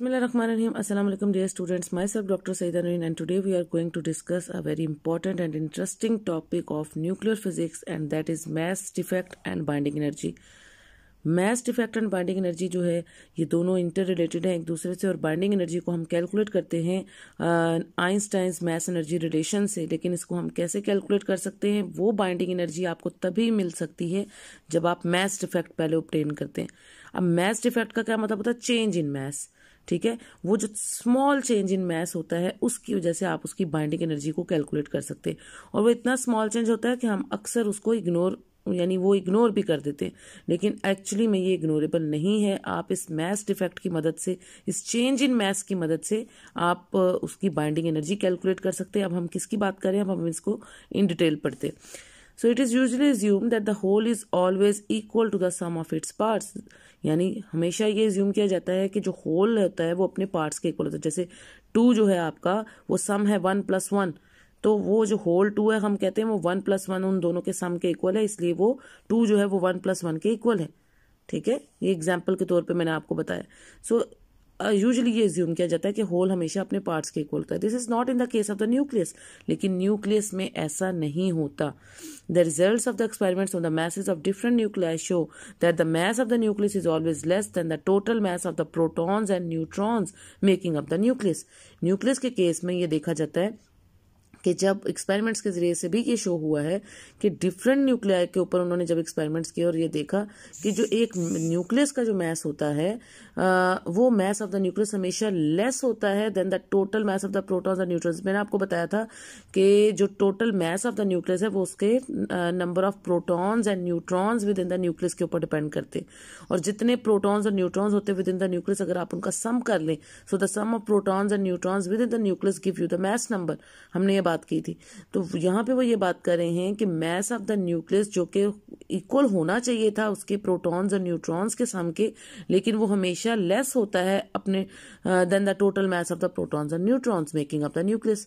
अस्सलाम वालेकुम dear students myself doctor Sayeed Anveen and today we are going to discuss a very important and interesting topic of nuclear physics and that is mass defect and binding energy mass defect and binding energy जो है ये दोनों inter related है एक दूसरे से और binding energy को हम कैलकुलेट करते हैं आइंस्टाइन मैस एनर्जी रिलेशन से लेकिन इसको हम कैसे कैलकुलेट कर सकते हैं वो बाइंडिंग एनर्जी आपको तभी मिल सकती है जब आप मैस डिफेक्ट पहले ऑप्टेन करते हैं अब मैस डिफेक्ट का क्या मतलब होता है चेंज इन मैथ ठीक है वो जो स्मॉल चेंज इन मैस होता है उसकी वजह से आप उसकी बाइंडिंग एनर्जी को कैलकुलेट कर सकते हैं और वो इतना स्मॉल चेंज होता है कि हम अक्सर उसको इग्नोर यानी वो इग्नोर भी कर देते हैं लेकिन एक्चुअली में ये इग्नोरेबल नहीं है आप इस मैस डिफेक्ट की मदद से इस चेंज इन मैस की मदद से आप उसकी बाइंडिंग एनर्जी कैलकुलेट कर सकते हैं अब हम किसकी बात करें अब हम इसको इन डिटेल पढ़ते हैं so it is usually assumed that the whole is always equal to the sum of its parts यानी हमेशा ये ज्यूम किया जाता है कि जो होल होता है वो अपने पार्ट्स के इक्वल होता है जैसे टू जो है आपका वो सम है वन प्लस वन तो वो जो होल टू है हम कहते हैं वो वन प्लस वन उन दोनों के सम के इक्वल है इसलिए वो टू जो है वो वन प्लस वन के इक्वल है ठीक है ये एग्जाम्पल के तौर पे मैंने आपको बताया सो यूजली ये ज्यूम किया जाता है कि होल हमेशा अपने पार्ट्स के इक्वल होता है this is not in the case of the nucleus लेकिन न्यूक्लियस में ऐसा नहीं होता the result of the experiments on the masses of different nucleus show that the mass of the nucleus is always less than the total mass of the protons and neutrons making up the nucleus nucleus के case में ये देखा जाता है कि जब experiments के जरिए से भी ये शो हुआ है कि डिफरेंट न्यूक्लियर के ऊपर उन्होंने जब एक्सपेरिमेंट्स किए और ये देखा कि जो एक न्यूक्लियस का जो मैस होता है वो मैस ऑफ द न्यूक्लियस हमेशा लेस होता है than the total mass of the protons और न्यूट्रॉन्स मैंने आपको बताया था कि जो total mass of the nucleus है वो उसके number of protons and neutrons within the nucleus के ऊपर डिपेंड करते और जितने प्रोटॉन्स और न्यूट्रॉन्स होते विद इन द न्यूक्लियस अगर आप उनका सम कर लें so the sum of protons and neutrons within the nucleus give you the mass number हमने ये बात की थी तो यहाँ पे वो ये बात कर रहे हैं कि मैस ऑफ द न्यूक्लियस जो कि इक्वल होना चाहिए था उसके प्रोटॉन्स और न्यूट्रॉन्स के सम के लेकिन वो हमेशा हमेशा लेस होता है अपने than the total mass of the protons and neutrons making of the nucleus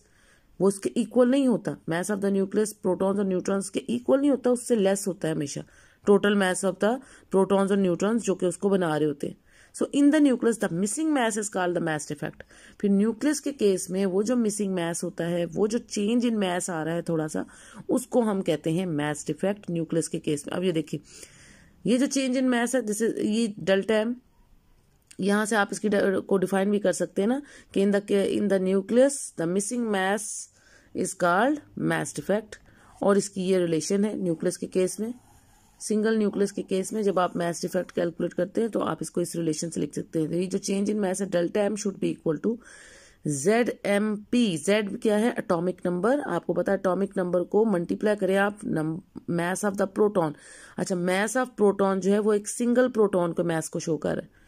वो उसके इक्वल नहीं होता mass of the nucleus protons और न्यूट्रॉन्स के इक्वल नहीं होता उससे लेस होता है हमेशा total mass of the protons और न्यूट्रॉन्स जो कि उसको बना रहे होते हैं so in the nucleus the missing mass is called the mass effect फिर न्यूक्लियस के केस में वो जो मिसिंग मैस होता है वो जो चेंज इन मैस आ रहा है थोड़ा सा उसको हम कहते हैं मैस इफेक्ट न्यूक्लियस के केस में अब ये देखिए ये जो चेंज इन मैस है दिस इज ये डेल्टा एम यहाँ से आप इसकी को डिफाइन भी कर सकते हैं ना कि in the in the nucleus the missing mass is called mass defect और इसकी ये रिलेशन है न्यूक्लियस के केस में सिंगल न्यूक्लियस के केस में जब आप मैस डिफेक्ट कैलकुलेट करते हैं तो आप इसको इस रिलेशन से लिख सकते हैं तो ये जो चेंज इन मैस है delta M should be equal to Z M P Z क्या है अटोमिक नंबर आपको पता है अटोमिक नंबर को मल्टीप्लाई करें आप मैस ऑफ द प्रोटोन अच्छा मैस ऑफ प्रोटोन जो है वो एक सिंगल प्रोटोन को मैस को शो कर रहा है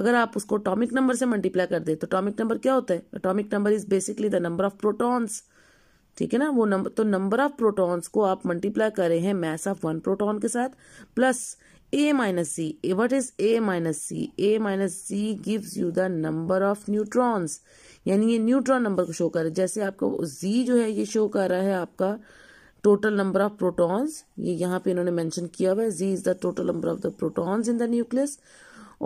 अगर आप उसको अटोमिक नंबर से मल्टीप्लाई कर दे तो अटोमिक नंबर क्या होता है atomic number is basically the number of protons ठीक है ना वो नंबर तो नंबर ऑफ प्रोटॉन्स को आप मल्टीप्लाई करें हैं मैस ऑफ वन प्रोटॉन के साथ plus A minus C what is A minus C A minus C gives you the number of neutrons यानी ये न्यूट्रॉन नंबर को शो कर रहा है जैसे आपका जी जो है ये शो कर रहा है आपका टोटल नंबर ऑफ प्रोटॉन्स ये यहाँ पे इन्होंने मेंशन किया हुआ है G is the total number of the protons in the nucleus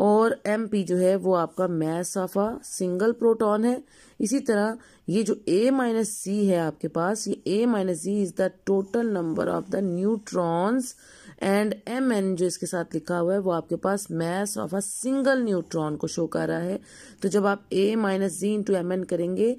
और एम पी जो है वो आपका mass of a single proton है इसी तरह ये जो ए माइनस सी है आपके पास ये A minus C is the total number of the neutrons and M N जो इसके साथ लिखा हुआ है वो आपके पास mass of a single neutron को शो कर रहा है तो जब आप A minus G into M N करेंगे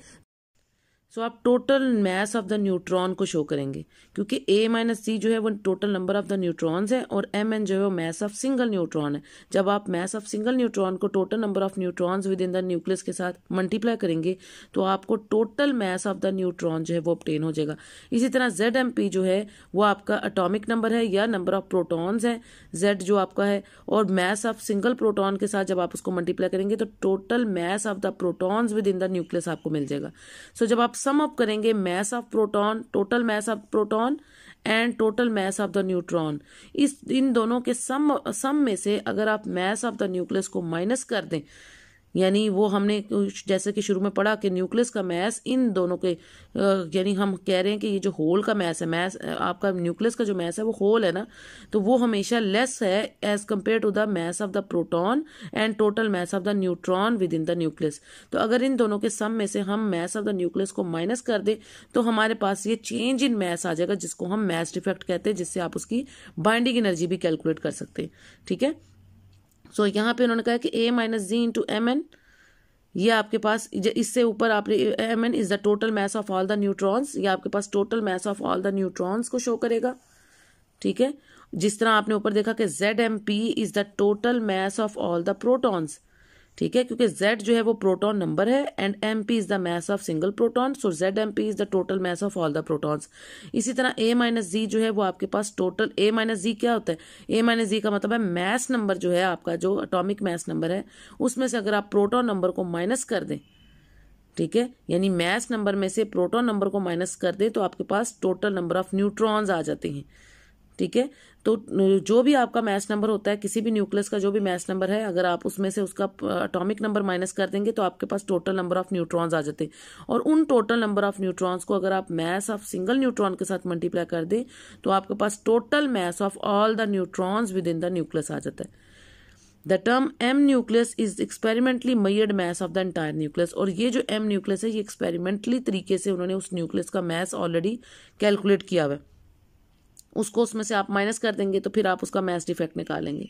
सो so, आप total mass of the neutron को शो करेंगे क्योंकि ए माइनस सी जो है वो total number of the neutrons है और एम एन जो है वो मैस ऑफ सिंगल न्यूट्रॉन है जब आप मैस ऑफ सिंगल न्यूट्रॉन को total number of neutrons within the nucleus के साथ मल्टीप्लाई करेंगे तो आपको total mass of the neutron जो है वो ऑप्टेन हो जाएगा इसी तरह जेड एम पी जो है वो आपका अटोमिक नंबर है या नंबर ऑफ प्रोटोन्स है जेड जो आपका है और मैस ऑफ सिंगल प्रोटोन के साथ जब आप उसको मल्टीप्लाई करेंगे तो total mass of the protons within the nucleus आपको मिल जाएगा सो so, जब आप सम अप करेंगे mass of proton total mass of proton and total mass of the neutron इस इन दोनों के सम सम में से अगर आप मैस ऑफ द न्यूक्लियस को माइनस कर दें यानी वो हमने जैसे कि शुरू में पढ़ा कि न्यूक्लियस का मैस इन दोनों के यानी हम कह रहे हैं कि ये जो होल का मैस है मैस आपका न्यूक्लियस का जो मैस है वो होल है ना तो वो हमेशा लेस है as compare to the mass of the proton and total mass of the neutron within the nucleus तो अगर इन दोनों के सम में से हम मैस ऑफ द न्यूक्लियस को माइनस कर दें तो हमारे पास ये चेंज इन मैस आ जाएगा जिसको हम मैस डिफेक्ट कहते हैं जिससे आप उसकी बाइंडिंग एनर्जी भी कैलकुलेट कर सकते हैं ठीक है सो so, यहाँ पे उन्होंने कहा कि A minus G into M N ये आपके पास इससे ऊपर आप M N is the total mass of all the neutrons ये आपके पास total mass of all the neutrons को शो करेगा ठीक है जिस तरह आपने ऊपर देखा कि Z M P is the total mass of all the protons ठीक है क्योंकि z जो है वो प्रोटॉन नंबर है and M P is the mass of single proton so Z M P is the total mass of all the protons इसी तरह ए minus जी जो है वो आपके पास टोटल ए माइनस जी क्या होता है ए माइनस जी का मतलब है मैस नंबर जो है आपका जो अटोमिक मैस नंबर है उसमें से अगर आप प्रोटॉन नंबर को माइनस कर दें ठीक है यानी मैस नंबर में से प्रोटोन नंबर को माइनस कर दें तो आपके पास टोटल नंबर ऑफ न्यूट्रॉन्स आ जाते हैं ठीक है तो जो भी आपका मैच नंबर होता है किसी भी न्यूक्लियस का जो भी मैच नंबर है अगर आप उसमें से उसका अटोमिक नंबर माइनस कर देंगे तो आपके पास टोटल नंबर ऑफ न्यूट्रॉन्स आ जाते हैं और उन टोटल नंबर ऑफ न्यूट्रॉन्स को अगर आप मैस ऑफ सिंगल न्यूट्रॉन के साथ मल्टीप्लाई कर दें तो आपके पास total mass of all the neutrons within the nucleus आ जाता है the term M nucleus is experimentally measured mass of the entire nucleus और ये जो एम न्यूक्लियस है ये एक्सपेरिमेंटली तरीके से उन्होंने उस न्यूक्लियस का मैस ऑलरेडी कैलकुलेट किया हुआ है उसको उसमें से आप माइनस कर देंगे तो फिर आप उसका मैथ डिफेक्ट निकालेंगे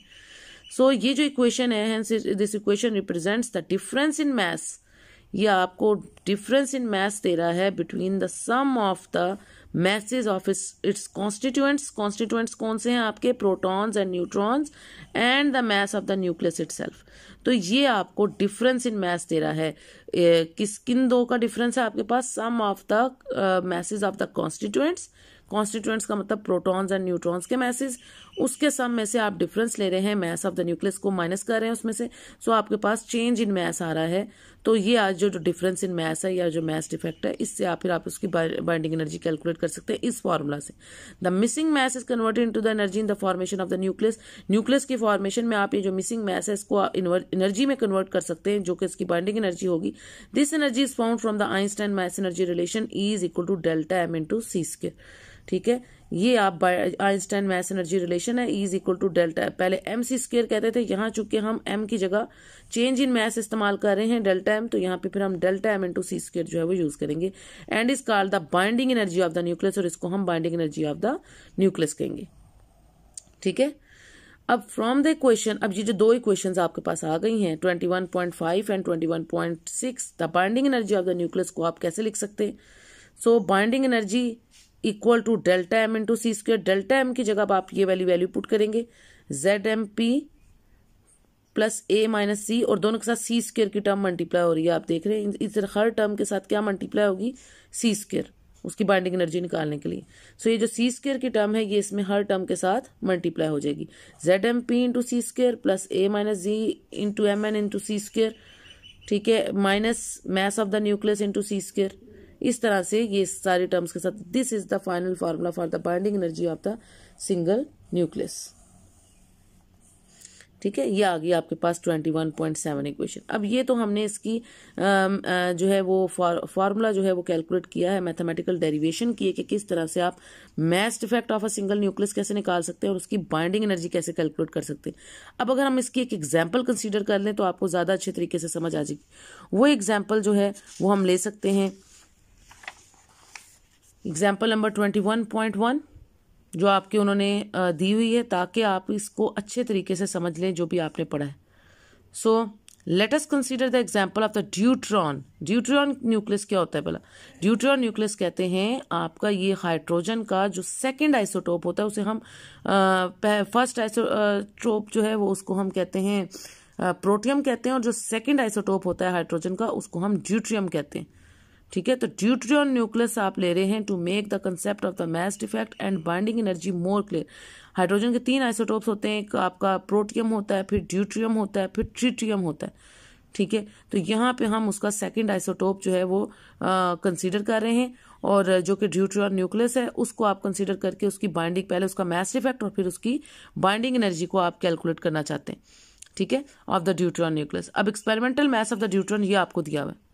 सो so, ये जो इक्वेशन है hence this equation represents the difference in mass ये आपको डिफरेंस इन मैथ्स दे रहा है between the sum of the masses of its constituents constituents कौन से हैं आपके protons and neutrons and the mass of the nucleus it तो ये आपको डिफरेंस इन मैस दे रहा है किस किन दो का डिफरेंस है आपके पास sum of the masses of the constituents constituents का मतलब प्रोटॉन्स एंड न्यूट्रॉन्स के मैसेज उसके सम में से आप डिफरेंस ले रहे हैं मैस ऑफ द न्यूक्लियस को माइनस कर रहे हैं उसमें से सो आपके पास चेंज इन मैस आ रहा है तो ये आज जो डिफरेंस इन मैस है या जो मैस डिफेक्ट है इससे आप फिर आप उसकी बाइंडिंग एनर्जी कैलकुलेट कर सकते हैं इस फॉर्मूला से the missing mass is converted into the energy in the formation of the nucleus nucleus की फॉर्मेशन में आप ये जो मिसिंग मैस है इसको एनर्जी में कन्वर्ट कर सकते हैं जो कि इसकी बाइंडिंग एनर्जी होगी this energy is found from the Einstein mass energy relation is equal to delta M to C square ठीक है ये आप आइंस्टाइन मैस एनर्जी रिलेशन है इज इक्वल टू डेल्टा पहले एम सी स्केयर कहते थे यहां चूंकि हम एम की जगह चेंज इन मैस इस्तेमाल कर रहे हैं डेल्टा एम तो यहाँ पे फिर हम delta M into C square जो है वो यूज करेंगे and is called the binding energy of the nucleus और इसको हम binding energy of the nucleus कहेंगे ठीक है अब फ्रॉम द क्वेश्चन अब ये जो दो इक्वेशन आपके पास आ गई हैं 21.5 and 21.6 the binding energy of the nucleus को आप कैसे लिख सकते हैं so binding energy equal to delta M into C square delta M की जगह पर आप ये वाली वैल्यू पुट करेंगे Z M P plus A minus C और दोनों के साथ सी स्क्वेयर की टर्म मल्टीप्लाई हो रही है आप देख रहे हैं इस हर टर्म के साथ क्या मल्टीप्लाई होगी सी स्क्वेयर उसकी बाइंडिंग एनर्जी निकालने के लिए सो so, ये जो सी स्केयर की टर्म है ये इसमें हर टर्म के साथ मल्टीप्लाई हो जाएगी Z M P into C square plus A minus G into M N into C square ठीक है minus mass of the nucleus into C square इस तरह से ये सारे टर्म्स के साथ this is the final formula for the binding energy of the single nucleus ठीक है ये आ गई आपके पास twenty one point seven equation अब ये तो हमने इसकी जो है वो फार्मूला जो है वो कैलकुलेट किया है मैथमेटिकल डेरिवेशन की है कि किस तरह से आप mass defect of a single nucleus कैसे निकाल सकते हैं और उसकी बाइंडिंग एनर्जी कैसे कैलकुलेट कर सकते हैं अब अगर हम इसकी एक एग्जाम्पल कंसिडर कर लें तो आपको ज़्यादा अच्छे तरीके से समझ आ जाएगी वो एग्जाम्पल जो है वो हम ले सकते हैं example number twenty one point one जो आपके उन्होंने दी हुई है ताकि आप इसको अच्छे तरीके से समझ लें जो भी आपने पढ़ा है so let us consider the example of the deuteron deuteron nucleus क्या होता है बोला ड्यूट्रॉन न्यूक्लियस कहते हैं आपका ये हाइड्रोजन का जो सेकंड आइसोटोप होता है उसे हम फर्स्ट आइसोटोप जो है वो उसको हम कहते हैं प्रोटियम कहते हैं और जो सेकेंड आइसोटोप होता है हाइड्रोजन का उसको हम ड्यूट्रियम कहते हैं ठीक है तो ड्यूट्रियन न्यूक्लियस आप ले रहे हैं to make the concept of the mass defect and binding energy more clear hydrogen के तीन आइसोटोप्स होते हैं एक आपका प्रोटियम होता है फिर ड्यूट्रियम होता है फिर ट्रिट्रियम होता है ठीक है तो यहाँ पे हम उसका सेकंड आइसोटोप जो है वो कंसीडर कर रहे हैं और जो कि ड्यूट्रियन न्यूक्लियस है उसको आप कंसीडर करके उसकी बाइंडिंग पहले उसका मैस डिफेक्ट और फिर उसकी बाइंडिंग एनर्जी को आप कैलकुलेट करना चाहते हैं ठीक है ऑफ द ड्यूट्रॉन न्यूक्लियस अब experimental mass of the deuteron ये आपको दिया हुआ है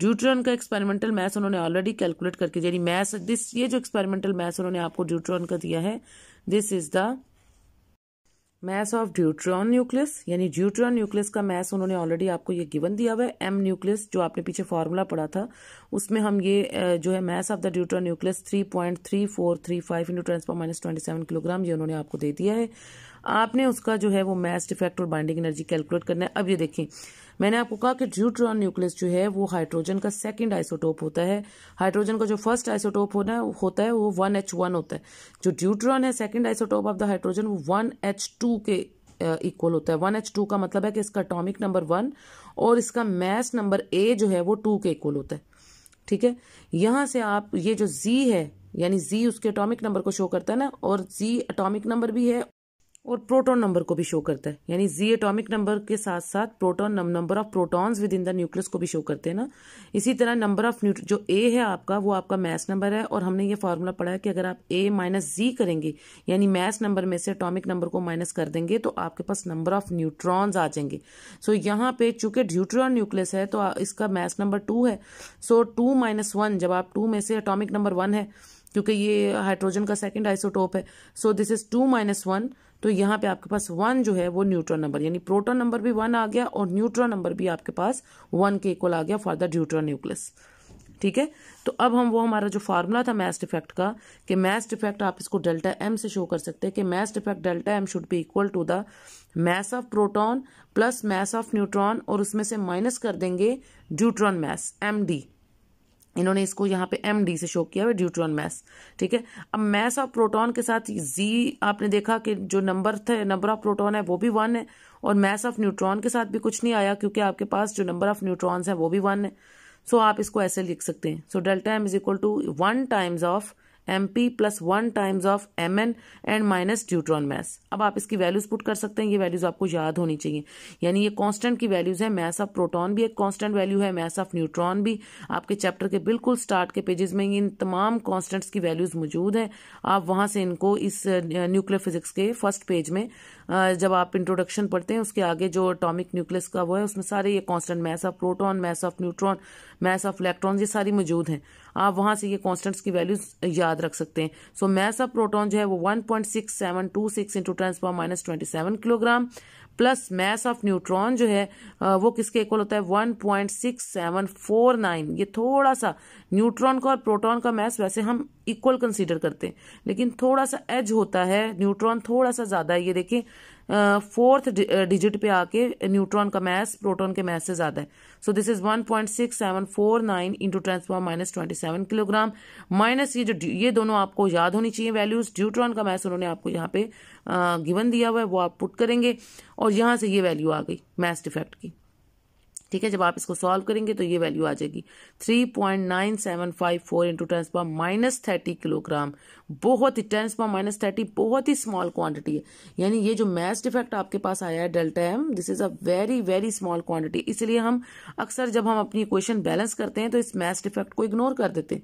ड्यूट्रॉन का एक्सपेरिमेंटल मैस उन्होंने ऑलरेडी कैलकुलेट करके यानी मैस दिस ये जो एक्सपेरिमेंटल मैस उन्होंने आपको ड्यूट्रॉन का दिया है this is the mass of deuteron nucleus यानी ड्यूट्रॉन न्यूक्लियस का मैस उन्होंने ऑलरेडी आपको ये गिवन दिया हुआ है एम न्यूक्लियस जो आपने पीछे फॉर्मूला पढ़ा था उसमें हम ये जो है mass of the deuteron nucleus three point three four three five into tens power minus twenty seven kilogram ये उन्होंने आपको दे दिया है आपने उसका जो है वो मैस डिफेक्ट और बाइंडिंग एनर्जी कैलकुलेट करना है अब ये देखें मैंने आपको कहा कि ड्यूट्रॉन न्यूक्लियस जो है वो हाइड्रोजन का सेकंड आइसोटोप होता है हाइड्रोजन का जो फर्स्ट आइसोटोप होना होता है वो वन एच वन होता है जो ड्यूट्रॉन है second isotope of the hydrogen वो वन एच टू के इक्वल होता है वन एच टू का मतलब है कि इसका अटोमिक नंबर वन और इसका मैस नंबर ए जो है वो टू के इक्वल होता है ठीक है यहां से आप ये जो जी है यानी जी उसके अटोमिक नंबर को शो करता है ना और जी अटोमिक नंबर भी है और प्रोटॉन नंबर को भी शो करता है यानी जी एटॉमिक नंबर के साथ साथ proton number of protons within the nucleus को भी शो करते हैं ना इसी तरह नंबर ऑफ जो ए है आपका वो आपका मैस नंबर है और हमने ये फार्मूला पढ़ा है कि अगर आप ए माइनस जी करेंगे यानी मैस नंबर में से अटोमिक नंबर को माइनस कर देंगे तो आपके पास नंबर ऑफ न्यूट्रॉन्स आ जाएंगे सो so, यहाँ पे चूंकि ड्यूट्रॉन न्यूक्लियस है तो इसका मैस नंबर टू है सो टू माइनस वन जब आप टू में से अटोमिक नंबर वन है क्योंकि ये हाइड्रोजन का सेकेंड आइसोटोप है so this is two minus one तो यहाँ पे आपके पास वन जो है वो न्यूट्रॉन नंबर यानी प्रोटॉन नंबर भी वन आ गया और न्यूट्रॉन नंबर भी आपके पास वन के इक्वल आ गया फॉर द ड्यूट्रॉन न्यूक्लियस ठीक है तो अब हम वो हमारा जो फार्मूला था मैस्ट इफेक्ट का कि मैस्ट इफेक्ट आप इसको डेल्टा एम से शो कर सकते हैं कि mass defect delta M should be equal to the mass of proton plus mass of neutron और उसमें से माइनस कर देंगे ड्यूट्रॉन मैस एम डी इन्होंने इसको यहाँ पे एम डी से शो किया हुआ ड्यूट्रॉन मैस ठीक है अब मैस ऑफ प्रोटॉन के साथ जी आपने देखा कि जो नंबर थे नंबर ऑफ प्रोटॉन है वो भी वन है और मैस ऑफ न्यूट्रॉन के साथ भी कुछ नहीं आया क्योंकि आपके पास जो नंबर ऑफ न्यूट्रॉन्स है वो भी वन है सो आप इसको ऐसे लिख सकते हैं so delta M is equal to one times of M P plus one times of M N and minus neutron mass अब आप इसकी वैल्यूज पुट कर सकते हैं ये वैल्यूज आपको याद होनी चाहिए यानी ये कांस्टेंट की वैल्यूज है मैस ऑफ प्रोटॉन भी एक कांस्टेंट वैल्यू है मैस ऑफ न्यूट्रॉन भी आपके चैप्टर के बिल्कुल स्टार्ट के पेजेस में इन तमाम कॉन्स्टेंट्स की वैल्यूज मौजूद है आप वहां से इनको इस न्यूक्लियर फिजिक्स के फर्स्ट पेज में जब आप इंट्रोडक्शन पढ़ते हैं उसके आगे जो अटोमिक न्यूक्लियस का वो है उसमें सारे ये constant mass of proton mass of neutron mass of electron ये सारी मौजूद हैं आप वहां से ये कॉन्स्टेंट्स की वैल्यूज याद रख सकते हैं सो मैस ऑफ प्रोटोन जो है वो one point six seven two six into tens power minus twenty seven kilogram plus mass of neutron जो है वो किसके इक्वल होता है one point six seven four nine ये थोड़ा सा न्यूट्रॉन का और प्रोटॉन का मैस वैसे हम इक्वल कंसीडर करते हैं लेकिन थोड़ा सा एज होता है न्यूट्रॉन थोड़ा सा ज्यादा है ये देखिए फोर्थ डिजिट पे आके न्यूट्रॉन का मैस प्रोटॉन के मैस से ज्यादा है so this is 1.6749 point six seven four nine into transform minus twenty seven kilogram minus ये जो ये दोनों आपको याद होनी चाहिए वैल्यूज ड्यूट्रॉन का मैस उन्होंने आपको यहाँ पे गिवन दिया हुआ है वो आप पुट करेंगे और यहां से ये वैल्यू आ गई मैस डिफेक्ट की ठीक है जब आप इसको सॉल्व करेंगे तो ये वैल्यू आ जाएगी three point nine seven five four into tens पर माइनस थर्टी किलोग्राम बहुत ही टेंस पर माइनस थर्टी बहुत ही स्मॉल क्वांटिटी है यानी ये जो मैथ डिफेक्ट आपके पास आया है delta M this is a very very small quantity इसलिए हम अक्सर जब हम अपनी क्वेश्चन बैलेंस करते हैं तो इस मैथ डिफेक्ट को इग्नोर कर देते हैं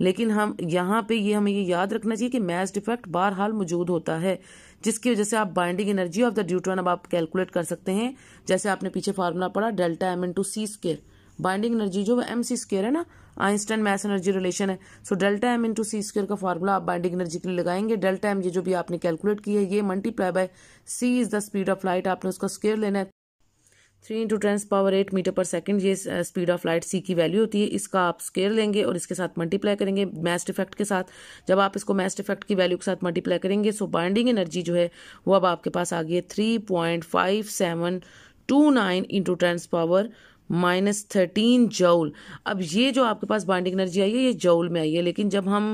लेकिन हम यहाँ पे ये हमें ये याद रखना चाहिए कि मैच डिफेक्ट बहरहाल मौजूद होता है जिसकी वजह से आप binding energy of the deuteron अब आप कैलकुलेट कर सकते हैं जैसे आपने पीछे फार्मूला पढ़ा delta M into C square binding energy जो एम सी स्केयर है ना आइंस्टाइन मैस एनर्जी रिलेशन है so delta M to C square का फॉर्मूला आप बाइंडिंग एनर्जी के लिए लगाएंगे डेल्टा एम ये जो भी आपने कैलकुलेट की है ये multiply by C is the speed of light आपने उसका स्केयर लेना है three into tens power eight metre per second ये स्पीड ऑफ लाइट सी की वैल्यू होती है इसका आप स्केयर लेंगे और इसके साथ मल्टीप्लाई करेंगे मैस्ट इफेक्ट के साथ जब आप इसको मैस्ट इफेक्ट की वैल्यू के साथ मल्टीप्लाई करेंगे सो बाइंडिंग एनर्जी जो है वो अब आपके पास आ गई है three point five seven two nine into tens power minus thirteen joule अब ये जो आपके पास बाइंडिंग एनर्जी आई है ये जौल में आई है लेकिन जब हम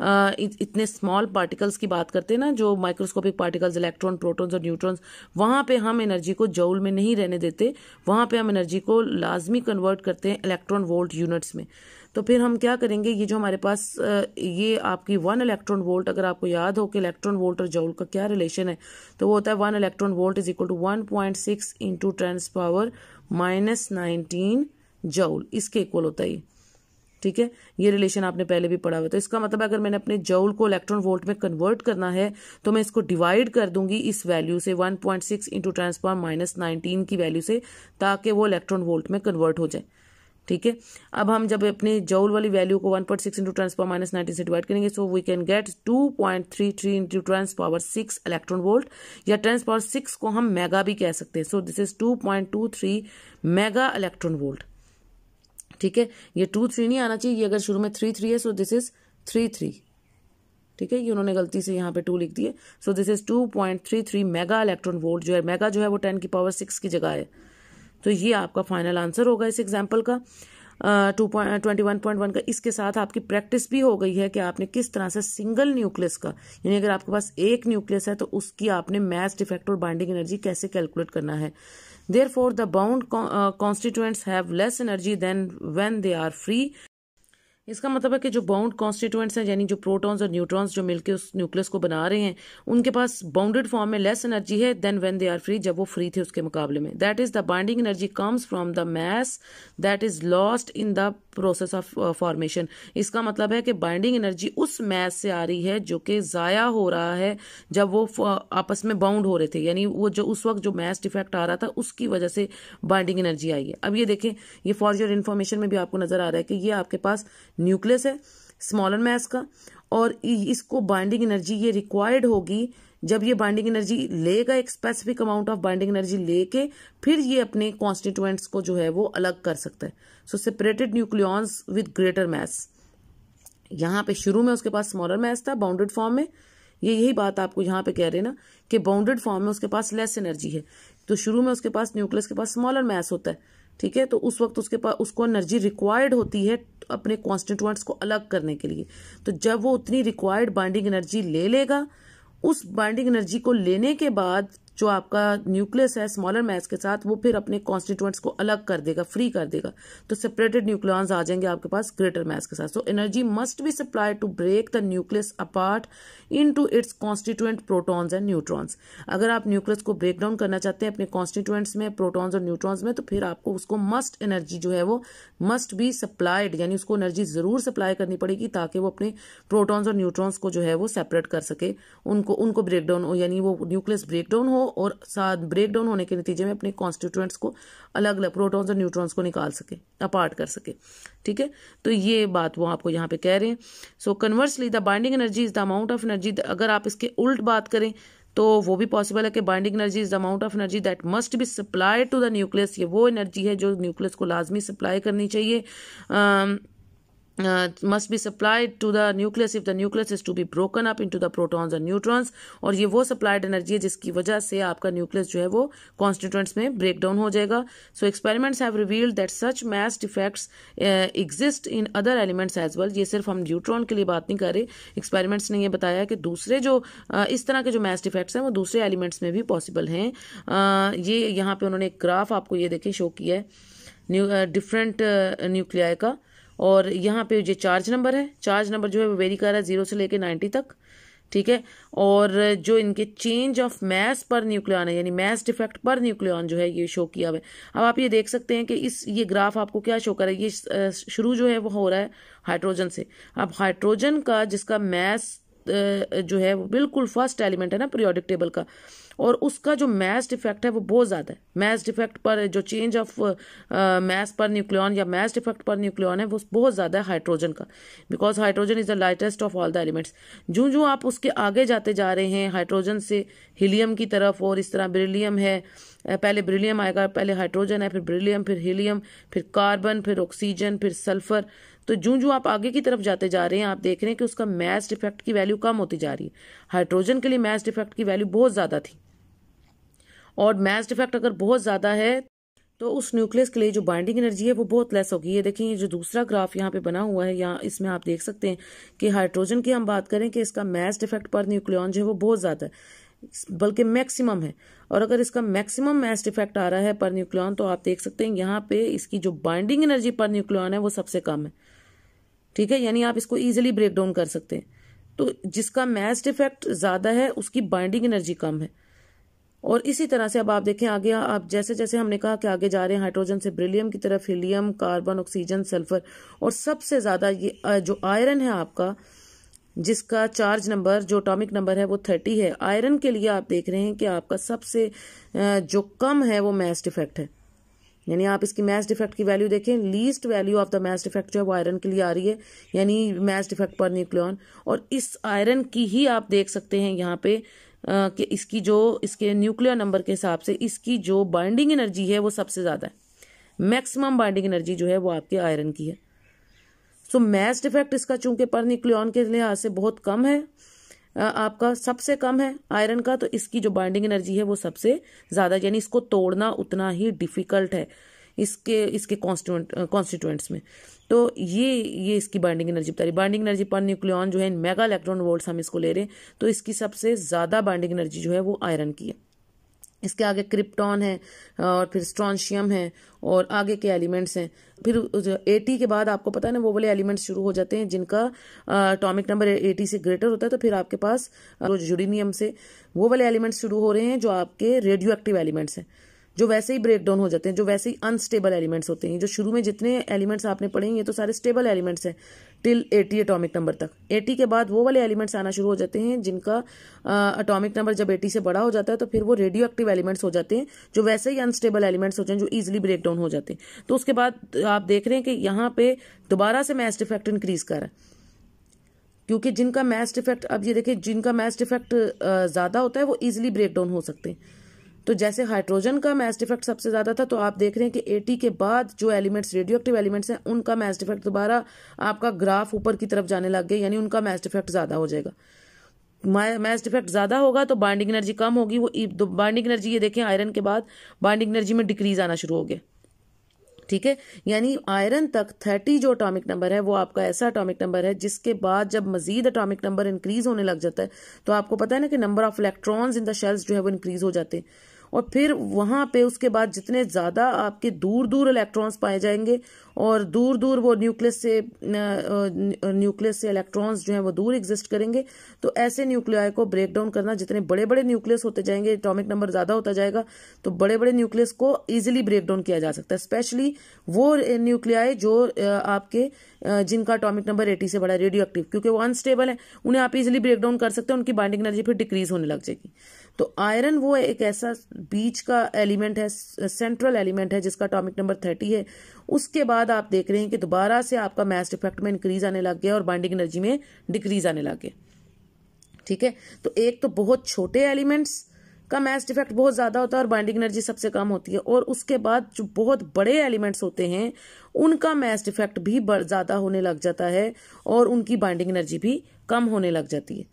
आ, इतने स्मॉल पार्टिकल्स की बात करते हैं ना जो माइक्रोस्कोपिक पार्टिकल्स इलेक्ट्रॉन प्रोटॉन्स और न्यूट्रॉन्स वहाँ पे हम एनर्जी को जौल में नहीं रहने देते वहाँ पे हम एनर्जी को लाजमी कन्वर्ट करते हैं इलेक्ट्रॉन वोल्ट यूनिट्स में तो फिर हम क्या करेंगे ये जो हमारे पास ये आपकी वन इलेक्ट्रॉन वोल्ट अगर आपको याद हो कि इलेक्ट्रॉन वोल्ट और जौल का क्या रिलेशन है तो वो होता है one electron volt is equal to one point six into tens power minus nineteen joule इसके इक्वल होता है ठीक है ये रिलेशन आपने पहले भी पढ़ा हुआ तो इसका मतलब अगर मैंने अपने जौल को इलेक्ट्रॉन वोल्ट में कन्वर्ट करना है तो मैं इसको डिवाइड कर दूंगी इस वैल्यू से 1.6 point six into transform minus nineteen की वैल्यू से ताकि वो इलेक्ट्रॉन वोल्ट में कन्वर्ट हो जाए ठीक है अब हम जब अपने जौल वाली वैल्यू को one point six into tens power minus nineteen से डिवाइड करेंगे so we can get two point three three into tens power six electron volt या ट्रांस पावर सिक्स को हम मेगा भी कह सकते हैं so this is two point two three mega electron volt ठीक है ये टू थ्री नहीं आना चाहिए ये अगर शुरू में थ्री थ्री है so this is three three ठीक है ये उन्होंने गलती से यहाँ पे टू लिख दिए so this is two point three three mega electron volt जो है मेगा जो है वो टेन की पावर सिक्स की जगह है तो ये आपका फाइनल आंसर होगा इस एग्जाम्पल का two point twenty one point one का इसके साथ आपकी प्रैक्टिस भी हो गई है कि आपने किस तरह से सिंगल न्यूक्लियस का यानी अगर आपके पास एक न्यूक्लियस है तो उसकी आपने मैथ डिफेक्ट और बाइंडिंग एनर्जी कैसे कैलकुलेट करना है therefore the bound constituents have less energy than when they are free इसका मतलब है कि जो बाउंड कॉन्स्टिट्यूएंट्स हैं यानी जो प्रोटॉन्स और न्यूट्रॉन्स जो मिलकर उस न्यूक्लियस को बना रहे हैं उनके पास बाउंडेड फॉर्म में लेस एनर्जी है than when they are free जब वो फ्री थे उसके मुकाबले में that is the binding energy comes from the mass that is lost in the process of formation इसका मतलब है कि बाइंडिंग एनर्जी उस मैस से आ रही है जो कि ज़ाया हो रहा है जब वो uh, आपस में बाउंड हो रहे थे यानी वो जो उस वक्त जो मैस डिफेक्ट आ रहा था उसकी वजह से बाइंडिंग एनर्जी आई है अब ये देखें ये फॉर योर इन्फॉर्मेशन में भी आपको नज़र आ रहा है कि ये आपके पास न्यूक्लियस है स्मॉलर मैस का और इसको बाइंडिंग एनर्जी ये रिक्वायर्ड होगी जब ये बाइंडिंग एनर्जी लेगा एक specific amount of binding energy लेके फिर ये अपने कॉन्स्टिट्यूएंट्स को जो है वो अलग कर सकता है so separated nucleons with greater mass यहां पे शुरू में उसके पास स्मॉलर मैस था बाउंडेड फॉर्म में ये यही बात आपको यहां पे कह रहे हैं ना कि बाउंडेड फॉर्म में उसके पास लेस एनर्जी है तो शुरू में उसके पास न्यूक्लियस के पास स्मॉलर मैस होता है ठीक है तो उस वक्त उसके पास उसको एनर्जी रिक्वायर्ड होती है अपने कॉन्स्टिट्यूएंट्स को अलग करने के लिए तो जब वो उतनी रिक्वायर्ड बाइंडिंग एनर्जी ले लेगा उस बाइंडिंग एनर्जी को लेने के बाद जो आपका न्यूक्लियस है स्मॉलर मैस के साथ वो फिर अपने कॉन्स्टिट्यूएंट्स को अलग कर देगा फ्री कर देगा तो सेपरेटेड न्यूक्लियॉन्स आ जाएंगे आपके पास ग्रेटर मैस के साथ so energy must be supply to break the nucleus apart into its constituent protons and neutrons अगर आप न्यूक्लियस को ब्रेक डाउन करना चाहते हैं अपने कॉन्स्टिट्यूएंट्स में प्रोटॉन्स और न्यूट्रॉन्स में तो फिर आपको उसको मस्ट एनर्जी जो है वो मस्ट बी सप्लाइड यानी उसको एनर्जी जरूर सप्लाई करनी पड़ेगी ताकि वो अपने प्रोटॉन्स और न्यूट्रॉन्स को जो है वो सेपरेट कर सके उनको उनको ब्रेकडाउन हो यानी वो न्यूक्लियस ब्रेकडाउन हो और साथ ब्रेक डाउन होने के नतीजे में अपने कॉन्स्टिट्यूएंट्स को अलग अलग प्रोटॉन्स और न्यूट्रॉन्स को निकाल सके अपार्ट कर सके ठीक है तो ये बात वो आपको यहाँ पे कह रहे हैं so conversely the binding energy is the amount of energy अगर आप इसके उल्ट बात करें तो वो भी पॉसिबल है कि binding energy is the amount of energy that must be supply to the nucleus ये वो एनर्जी है जो न्यूक्लियस को लाजमी सप्लाई करनी चाहिए uh, uh, must be supplied to the nucleus if the nucleus is to be broken up into the protons and neutrons और ये वो supplied energy है जिसकी वजह से आपका nucleus जो है वो constituents में breakdown हो जाएगा so experiments have revealed that such mass defects uh, exist in other elements as well ये सिर्फ हम न्यूट्रॉन के लिए बात नहीं कर रहे एक्सपेरिमेंट्स ने ये बताया कि दूसरे जो uh, इस तरह के जो मैस डिफेक्ट्स हैं वो दूसरे एलिमेंट्स में भी पॉसिबल हैं uh, ये यहाँ पे उन्होंने एक ग्राफ आपको ये देखें शो किया है न्यू डिफरेंट न्यूक्लियाई का और यहाँ पे ये चार्ज नंबर है चार्ज नंबर जो है वो वेरी कर रहा है जीरो से लेके नाइन्टी तक ठीक है और जो इनके चेंज ऑफ मैस पर न्यूक्लियन है यानी मैस डिफेक्ट पर न्यूक्लियन जो है ये शो किया हुआ है अब आप ये देख सकते हैं कि इस ये ग्राफ आपको क्या शो कर रहा है ये शुरू जो है वो हो रहा है हाइड्रोजन से अब हाइड्रोजन का जिसका मैस जो है वो बिल्कुल फर्स्ट एलिमेंट है ना पीरियोडिक टेबल का और उसका जो मैस डिफेक्ट है वो बहुत ज़्यादा है मैस डिफेक्ट पर जो चेंज ऑफ मैस पर न्यूक्लियन या मैस डिफेक्ट पर न्यूक्लियन है वो बहुत ज़्यादा है हाइड्रोजन का because hydrogen is the lightest of all the elements जो जो आप उसके आगे जाते जा रहे हैं हाइड्रोजन से हीलियम की तरफ और इस तरह ब्रिलियम है पहले ब्रिलियम आएगा पहले हाइड्रोजन है फिर ब्रिलियम फिर हीलियम फिर कार्बन फिर ऑक्सीजन फिर सल्फर तो जो जो आप आगे की तरफ जाते जा रहे हैं आप देख रहे हैं कि उसका मैस डिफेक्ट की वैल्यू कम होती जा रही है हाइड्रोजन के लिए मैस डिफेक्ट की वैल्यू बहुत ज़्यादा थी और मैच डिफेक्ट अगर बहुत ज़्यादा है तो उस न्यूक्लियस के लिए जो बाइंडिंग एनर्जी है वो बहुत लेस होगी ये देखिए ये जो दूसरा ग्राफ यहाँ पे बना हुआ है यहाँ इसमें आप देख सकते हैं कि हाइड्रोजन की हम बात करें कि इसका मैच डिफेक्ट पर न्यूक्लियन जो है वो बहुत ज़्यादा है बल्कि मैक्सिमम है और अगर इसका मैक्सिमम मैस डिफेक्ट आ रहा है पर न्यूक्लियन तो आप देख सकते हैं यहाँ पे इसकी जो बाइंडिंग एनर्जी पर न्यूक्लियन है वो सबसे कम है ठीक है यानी आप इसको ईजिली ब्रेक डाउन कर सकते हैं तो जिसका मैस डिफेक्ट ज़्यादा है उसकी बाइंडिंग एनर्जी कम है और इसी तरह से अब आप देखें आगे आप जैसे जैसे हमने कहा कि आगे जा रहे हैं हाइड्रोजन से ब्रिलियम की तरफ हीलियम कार्बन ऑक्सीजन सल्फर और सबसे ज़्यादा ये जो आयरन है आपका जिसका चार्ज नंबर जो अटोमिक नंबर है वो थर्टी है आयरन के लिए आप देख रहे हैं कि आपका सबसे जो कम है वो मैस डिफेक्ट है यानी आप इसकी मैस डिफेक्ट की वैल्यू देखें least value of the mass defect जो है वो आयरन के लिए आ रही है यानी मैस डिफेक्ट पर न्यूक्लियन और इस आयरन की ही आप देख सकते हैं यहाँ पे कि इसकी जो इसके न्यूक्लियर नंबर के हिसाब से इसकी जो बाइंडिंग एनर्जी है वो सबसे ज़्यादा है मैक्सिमम बाइंडिंग एनर्जी जो है वो आपके आयरन की है सो मैस डिफेक्ट इसका चूंकि पर न्यूक्लियन के लिहाज से बहुत कम है आपका सबसे कम है आयरन का तो इसकी जो बाइंडिंग एनर्जी है वो सबसे ज़्यादा यानी इसको तोड़ना उतना ही डिफिकल्ट है इसके इसके कॉन्स्टिट्यूंट कॉन्स्टिट्यूंट्स में तो ये ये इसकी बाइंडिंग एनर्जी बता रही बाइंडिंग एनर्जी पर न्यूक्लियन जो है मेगा इलेक्ट्रॉन वोल्ट हम इसको ले रहे हैं तो इसकी सबसे ज़्यादा बाइंडिंग एनर्जी जो है वो आयरन की है इसके आगे क्रिप्टॉन है और फिर स्ट्रॉन्शियम है और आगे के एलिमेंट्स हैं फिर एटी के बाद आपको पता है ना वो वाले एलिमेंट्स शुरू हो जाते हैं जिनका अटोमिक नंबर एटी से ग्रेटर होता है तो फिर आपके पास यूरेनियम से वो वाले एलिमेंट्स शुरू हो रहे हैं जो आपके रेडियो एक्टिव एलिमेंट्स हैं जो वैसे ही ब्रेक डाउन हो जाते हैं जो वैसे ही अनस्टेबल एलिमेंट्स होते हैं जो शुरू में जितने एलिमेंट्स आपने पढ़े हैं ये तो सारे स्टेबल एलिमेंट्स हैं टिल एटी एटॉमिक नंबर तक एटी के बाद वो वाले एलिमेंट्स आना शुरू हो जाते हैं जिनका अटोमिक नंबर जब एटी से बड़ा हो जाता है तो फिर वो रेडियो एक्टिव एलिमेंट्स हो जाते हैं जो वैसे ही अनस्टेबल एलिमेंट्स होते हैं जो ईजिली ब्रेक डाउन हो जाते हैं तो उसके बाद आप देख रहे हैं कि यहाँ पे दोबारा से मैस्ट डिफेक्ट इंक्रीज कर रहा है क्योंकि जिनका मैस्ट डिफेक्ट अब ये देखिए जिनका मैस्ट डिफेक्ट ज़्यादा होता है वो इजिली ब्रेक डाउन हो सकते हैं तो जैसे हाइड्रोजन का मैस डिफेक्ट सबसे ज़्यादा था तो आप देख रहे हैं कि एटी के बाद जो एलिमेंट्स रेडियो एक्टिव एलिमेंट्स हैं उनका मैस डिफेक्ट दोबारा आपका ग्राफ ऊपर की तरफ जाने लग गया यानी उनका मैस डिफेक्ट ज़्यादा हो जाएगा मैस डिफेक्ट ज़्यादा होगा तो बाइंडिंग एनर्जी कम होगी वो बाइंडिंग e, एनर्जी तो ये देखें आयरन के बाद बाइंडिंग एनर्जी में डिक्रीज आना शुरू हो गया ठीक है यानी आयरन तक थर्टी जो अटोमिक नंबर है वो आपका ऐसा अटोमिक नंबर है जिसके बाद जब मजीद अटोमिक नंबर इंक्रीज होने लग जाता है तो आपको पता है ना कि number of electrons in the shells जो है वो इंक्रीज हो जाते हैं और फिर वहां पे उसके बाद जितने ज़्यादा आपके दूर दूर इलेक्ट्रॉन्स पाए जाएंगे और दूर दूर वो न्यूक्लियस से न्यूक्लियस से इलेक्ट्रॉन्स जो है वो दूर एग्जिस्ट करेंगे तो ऐसे न्यूक्लियाई को ब्रेक डाउन करना जितने बड़े बड़े न्यूक्लियस होते जाएंगे एटॉमिक नंबर ज़्यादा होता जाएगा तो बड़े बड़े न्यूक्लियस को ईजिली ब्रेक डाउन किया जा सकता है स्पेशली वो न्यूक्लियाई जो आपके जिनका अटोमिक नंबर एटी से बड़ा रेडियो एक्टिव क्योंकि वो अनस्टेबल है उन्हें आप इजिली ब्रेक डाउन कर सकते हैं उनकी बाइंडिंग एनर्जी फिर डिक्रीज होने लग जाएगी तो आयरन वो एक ऐसा बीच का एलिमेंट है सेंट्रल एलिमेंट है जिसका टॉमिक नंबर थर्टी है उसके बाद आप देख रहे हैं कि दोबारा से आपका मैस डिफेक्ट में इंक्रीज आने लग गया और बाइंडिंग एनर्जी में डिक्रीज आने लग गया ठीक है तो एक तो बहुत छोटे एलिमेंट्स का मैस डिफेक्ट बहुत ज़्यादा होता है और बाइंडिंग एनर्जी सबसे कम होती है और उसके बाद जो बहुत बड़े एलिमेंट्स होते हैं उनका मैस डिफेक्ट भी ज़्यादा होने लग जाता है और उनकी बाइंडिंग एनर्जी भी कम होने लग जाती है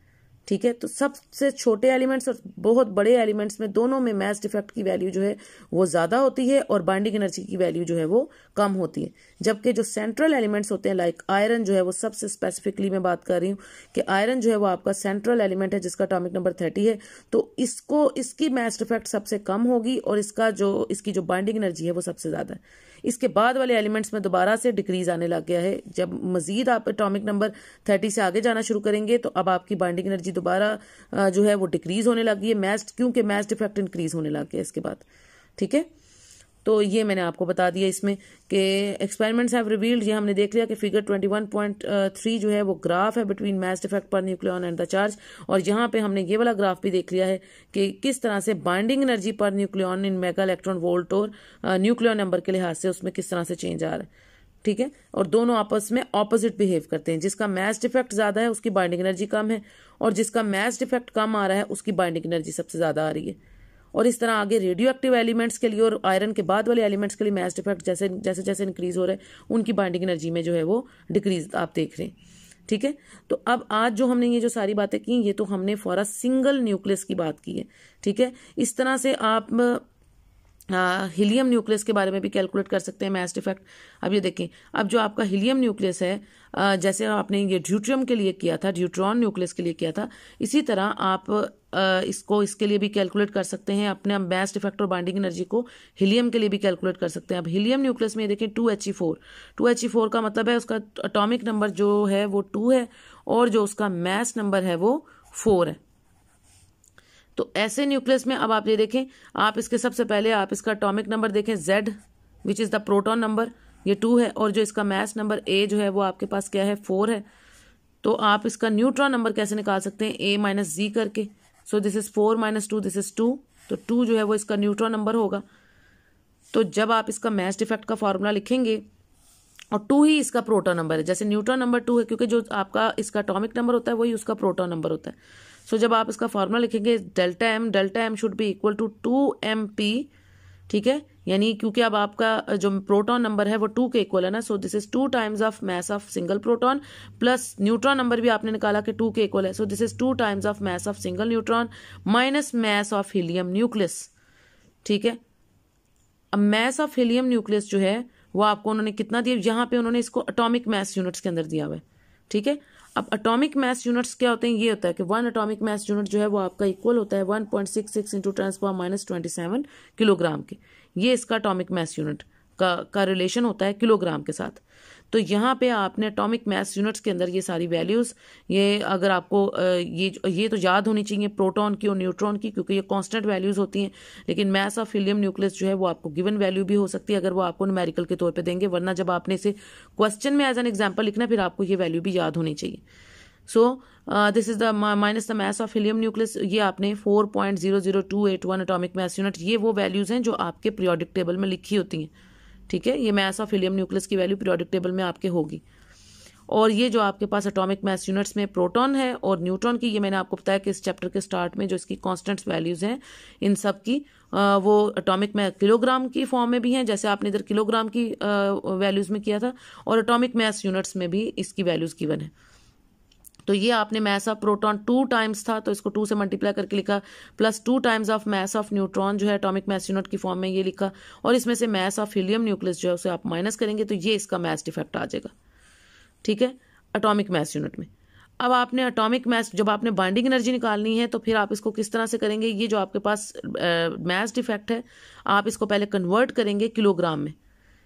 ठीक है तो सबसे छोटे एलिमेंट्स और बहुत बड़े एलिमेंट्स में दोनों में मैस डिफेक्ट की वैल्यू जो है वो ज़्यादा होती है और बाइंडिंग एनर्जी की वैल्यू जो है वो कम होती है जबकि जो सेंट्रल एलिमेंट्स होते हैं लाइक आयरन जो है वो सबसे स्पेसिफिकली मैं बात कर रही हूँ कि आयरन जो है वो आपका सेंट्रल एलिमेंट है जिसका टॉमिक नंबर थर्टी है तो इसको इसकी मैस डिफेक्ट सबसे कम होगी और इसका जो इसकी जो बाइंडिंग एनर्जी है वो सबसे ज़्यादा है इसके बाद वाले एलिमेंट्स में दोबारा से डिक्रीज आने लग गया है जब मजीद आप एटॉमिक नंबर थर्टी से आगे जाना शुरू करेंगे तो अब आपकी बाइंडिंग एनर्जी दोबारा जो है वो डिक्रीज होने लगी है मैस्ट क्योंकि मैस्ट डिफेक्ट इंक्रीज होने लग गया इसके बाद ठीक है तो ये मैंने आपको बता दिया इसमें कि एक्सपेरिमेंट्स हैव रिवील्ड ये हमने देख लिया कि फिगर 21.3 जो है वो ग्राफ है between mass defect per nucleon and the charge और यहाँ पे हमने ये वाला ग्राफ भी देख लिया है कि किस तरह से binding energy per nucleon in mega electron volt और न्यूक्लियन नंबर के लिहाज से उसमें किस तरह से चेंज आ रहा है ठीक है और दोनों आपस में ऑपोजिट बिहेव करते हैं जिसका मैस डिफेक्ट ज्यादा है उसकी बाइंडिंग एनर्जी कम है और जिसका मैस डिफेक्ट कम आ रहा है उसकी बाइंडिंग एनर्जी सबसे ज्यादा आ रही है और इस तरह आगे रेडियो एक्टिव एलिमेंट्स के लिए और आयरन के बाद वाले एलिमेंट्स के लिए मैस्ट इफेक्ट जैसे जैसे जैसे इंक्रीज हो रहे हैं उनकी बाइंडिंग एनर्जी में जो है वो डिक्रीज आप देख रहे हैं ठीक है तो अब आज जो हमने ये जो सारी बातें की ये तो हमने फॉर अ सिंगल न्यूक्लियस की बात की है ठीक है इस तरह से आप हीलियम न्यूक्लियस के बारे में भी कैलकुलेट कर सकते हैं मैस डिफेक्ट अब ये देखें अब जो आपका हीलियम न्यूक्लियस है आ, जैसे आपने ये ड्यूट्रियम के लिए किया था ड्यूट्रॉन न्यूक्लियस के लिए किया था इसी तरह आप आ, इसको इसके लिए भी कैलकुलेट कर सकते हैं अपने मैस इफेक्ट और बाइंडिंग एनर्जी को हीलियम के लिए भी कैलकुलेट कर सकते हैं अब हीलियम न्यूक्लियस में देखें two H E four two H E four का मतलब है उसका अटोमिक नंबर जो है वो टू है और जो उसका मैस नंबर है वो फोर है तो ऐसे न्यूक्लियस में अब आप ये देखें आप इसके सबसे पहले आप इसका अटोमिक नंबर देखें Z which is the proton number ये टू है और जो इसका मैस नंबर ए जो है वो आपके पास क्या है फोर है तो आप इसका न्यूट्रॉन नंबर कैसे निकाल सकते हैं ए माइनस जी करके so this is four minus two this is two तो टू जो है वो इसका न्यूट्रॉन नंबर होगा तो जब आप इसका मैस डिफेक्ट का फॉर्मूला लिखेंगे और टू ही इसका प्रोटॉन नंबर है जैसे न्यूट्रॉन नंबर टू है क्योंकि जो आपका इसका अटोमिक नंबर होता है वही उसका प्रोटॉन नंबर होता है सो so, जब आप इसका फॉर्मूला लिखेंगे delta M delta M should be equal to two M P ठीक है यानी क्योंकि अब आपका जो प्रोटॉन नंबर है वो टू के इक्वल है ना so this is two times of mass of single proton plus neutron number भी आपने निकाला कि टू के इक्वल है so this is two times of mass of single neutron minus mass of helium nucleus ठीक है अब मैस ऑफ हीलियम न्यूक्लियस जो है वो आपको उन्होंने कितना दिया यहां पे उन्होंने इसको अटोमिक मैस यूनिट्स के अंदर दिया हुआ है ठीक है अब अटोमिक मैस यूनिट्स क्या होते हैं ये होता है कि वन अटोमिक मैस यूनिट जो है वो आपका इक्वल होता है one point six six into transform minus twenty seven kilogram के ये इसका अटोमिक मैस यूनिट का का रिलेशन होता है किलोग्राम के साथ तो यहाँ पे आपने एटॉमिक मैस यूनिट्स के अंदर ये सारी वैल्यूज़ ये अगर आपको ये ये तो याद होनी चाहिए प्रोटॉन की और न्यूट्रॉन की क्योंकि ये कांस्टेंट वैल्यूज़ होती हैं लेकिन मैस ऑफ हीलियम न्यूक्लियस जो है वो आपको गिवन वैल्यू भी हो सकती है अगर वो आपको न्यूमेरिकल के तौर पर देंगे वरना जब आपने इसे क्वेश्चन में एज एन एग्जाम्पल लिखना फिर आपको ये वैल्यू भी याद होनी चाहिए so this is the minus the mass of helium nucleus ये आपने four point zero zero two eight one atomic mass unit ये वो वैल्यूज हैं जो आपके प्रियोडिक टेबल में लिखी होती हैं ठीक है ये मैस ऑफ हीलियम न्यूक्लियस की वैल्यू पीरियोडिक टेबल में आपके होगी और ये जो आपके पास एटॉमिक मैस यूनिट्स में प्रोटॉन है और न्यूट्रॉन की ये मैंने आपको बताया कि इस चैप्टर के स्टार्ट में जो इसकी कांस्टेंट्स वैल्यूज हैं इन सब की वो एटॉमिक मैस किलोग्राम की फॉर्म में भी हैं जैसे आपने इधर किलोग्राम की वैल्यूज में किया था और एटॉमिक मैस यूनिट्स में भी इसकी वैल्यूज गिवन है तो ये आपने mass of proton two times था तो इसको टू से मल्टीप्लाई करके लिखा plus two times of mass of neutron जो है एटॉमिक मैस यूनिट की फॉर्म में ये लिखा और इसमें से मैस ऑफ हीलियम न्यूक्लियस जो है उसे आप माइनस करेंगे तो ये इसका मैस डिफेक्ट आ जाएगा ठीक है अटोमिक मैस यूनिट में अब आपने अटोमिक मैस जब आपने बाइंडिंग एनर्जी निकालनी है तो फिर आप इसको किस तरह से करेंगे ये जो आपके पास मैस डिफेक्ट है आप इसको पहले कन्वर्ट करेंगे किलोग्राम में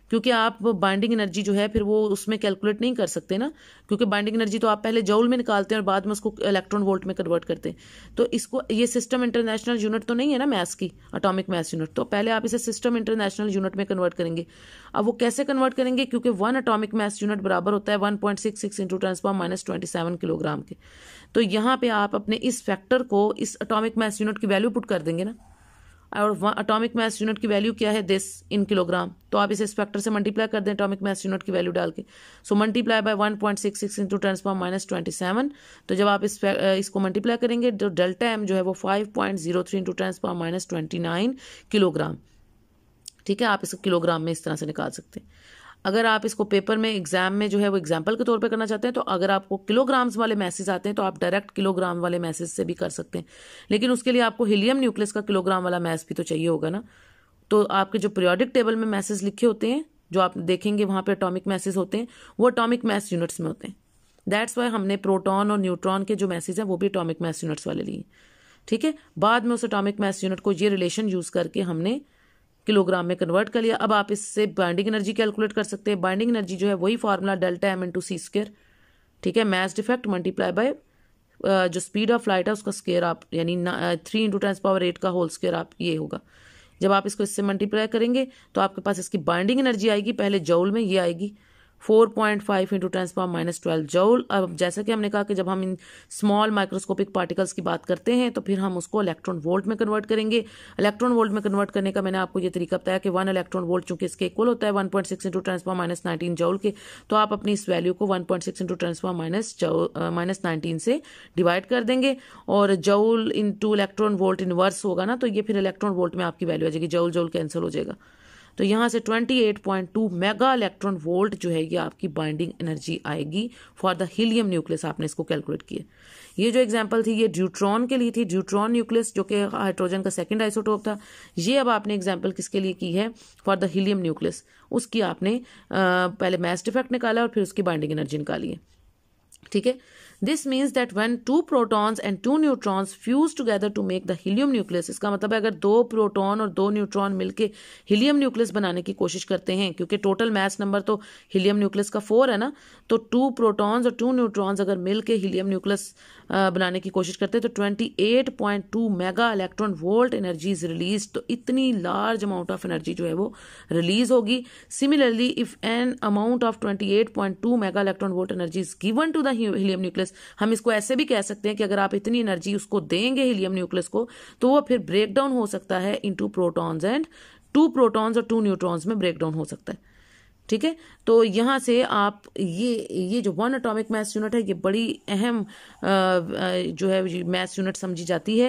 क्योंकि आप बाइंडिंग एनर्जी जो है फिर वो उसमें कैलकुलेट नहीं कर सकते ना क्योंकि बाइंडिंग एनर्जी तो आप पहले जौल में निकालते हैं और बाद में उसको इलेक्ट्रॉन वोल्ट में कन्वर्ट करते हैं तो इसको ये सिस्टम इंटरनेशनल यूनिट तो नहीं है ना मैथ्स की अटोमिक मैथ्स यूनिट तो पहले आप इसे सिस्टम इंटरनेशनल यूनिट में कन्वर्ट करेंगे अब वो कैसे कन्वर्ट करेंगे क्योंकि वन अटोमिक मैथ्स यूनिट बराबर होता है one point six six into transform minus twenty seven kilogram के तो यहाँ पे आप अपने इस फैक्टर को इस अटोमिक मैथ्स यूनिट की वैल्यू पुट कर देंगे ना और वन अटोमिक मास यूनिट की वैल्यू क्या है दिस इन किलोग्राम तो आप इसे स्पेक्टर से मल्टीप्लाई कर दें अटोमिक मास यूनिट की वैल्यू डाल के so multiply by one point six six into tens power minus twenty seven तो जब आप इस इसको मल्टीप्लाई करेंगे तो डेल्टा एम जो है वो five point zero three into tens power minus twenty nine kilogram ठीक है आप इसको किलोग्राम में इस तरह से निकाल सकते हैं अगर आप इसको पेपर में एग्जाम में जो है वो एग्जाम्पल के तौर पर करना चाहते हैं तो अगर आपको किलोग्राम्स वाले मैसेज आते हैं तो आप डायरेक्ट किलोग्राम वाले मैसेज से भी कर सकते हैं लेकिन उसके लिए आपको हीलियम न्यूक्लियस का किलोग्राम वाला मैस भी तो चाहिए होगा ना तो आपके जो पीरियोडिक टेबल में मैसेज लिखे होते हैं जो आप देखेंगे वहाँ पर अटोमिक मैसेज होते हैं वो अटोमिक मैस यूनिट्स में होते हैं दैट्स वाई हमने प्रोटोन और न्यूट्रॉन के जो मैसेज हैं वो भी अटोमिक मैस यूनिट्स वाले लिए ठीक है बाद में उस अटोमिक मैस यूनिट को ये रिलेशन यूज करके हमने किलोग्राम में कन्वर्ट कर लिया अब आप इससे बाइंडिंग एनर्जी कैलकुलेट कर सकते हैं बाइंडिंग एनर्जी जो है वही formula delta M into C square ठीक है मैस डिफेक्ट मल्टीप्लाई बाय जो स्पीड ऑफ लाइट है उसका स्केयर आप यानी three into tens power eight का होल स्केयर आप ये होगा जब आप इसको इससे मल्टीप्लाई करेंगे तो आपके पास इसकी बाइंडिंग एनर्जी आएगी पहले जौल में ये आएगी four point five into tens power minus twelve joule अब जैसा कि हमने कहा कि जब हम इन स्मॉल माइक्रोस्कोपिक पार्टिकल्स की बात करते हैं तो फिर हम उसको इलेक्ट्रॉन वोल्ट में कन्वर्ट करेंगे इलेक्ट्रॉन वोल्ट में कन्वर्ट करने का मैंने आपको ये तरीका बताया कि वन इलेक्ट्रॉन वोल्ट चूंकि इसके इक्वल होता है one point six into tens minus nineteen joule के तो आप अपनी इस वैल्यू को one point six into transform minus minus nineteen से डिवाइड कर देंगे और जोल इंटू इलेक्ट्रॉन वोल्ट इनवर्स होगा ना तो ये फिर इलेक्ट्रॉन वोल्ट में आपकी वैल्यू आ जाएगी जोल जोल कैंसिल हो जाएगा तो यहाँ से 28.2 मेगा इलेक्ट्रॉन वोल्ट जो है ये आपकी बाइंडिंग एनर्जी आएगी फॉर द हीलियम न्यूक्लियस आपने इसको कैलकुलेट किया ये जो एग्जाम्पल थी ये ड्यूट्रॉन के लिए थी ड्यूट्रॉन न्यूक्लियस जो कि हाइड्रोजन का सेकेंड आइसोटोप था ये अब आपने एग्जाम्पल किसके लिए की है फॉर द हीलियम न्यूक्लियस उसकी आपने आ, पहले मैस्ट इफेक्ट निकाला और फिर उसकी बाइंडिंग एनर्जी निकाली है ठीक है this means that one two protons and two neutrons fuse together to make the helium nucleus इसका मतलब है अगर दो प्रोटॉन और दो न्यूट्रॉन मिलकर हीलियम न्यूक्लियस बनाने की कोशिश करते हैं क्योंकि टोटल मैथ नंबर तो हीलियम न्यूक्लियस का फोर है ना तो टू प्रोटॉन्स और टू न्यूट्रॉन्स अगर मिलकर हिलियम हीलियम न्यूक्लियस बनाने की कोशिश करते हैं तो twenty eight point two mega electron volt energy is release तो इतनी लार्ज अमाउंट ऑफ एनर्जी जो है वो रिलीज होगी similarly if an amount of twenty eight point two mega electron volt energy is given to helium nucleus nucleus हम इसको ऐसे भी कह सकते हैं कि अगर आप इतनी एनर्जी उसको देंगे हीलियम न्यूक्लियस को तो वो फिर ब्रेक डाउन हो सकता है into protons and two protons और टू न्यूट्रॉन्स में ब्रेक डाउन हो सकता है ठीक है तो यहाँ से आप ये ये जो वन अटोमिक मैथ यूनिट है ये बड़ी अहम जो है मैथ यूनिट समझी जाती है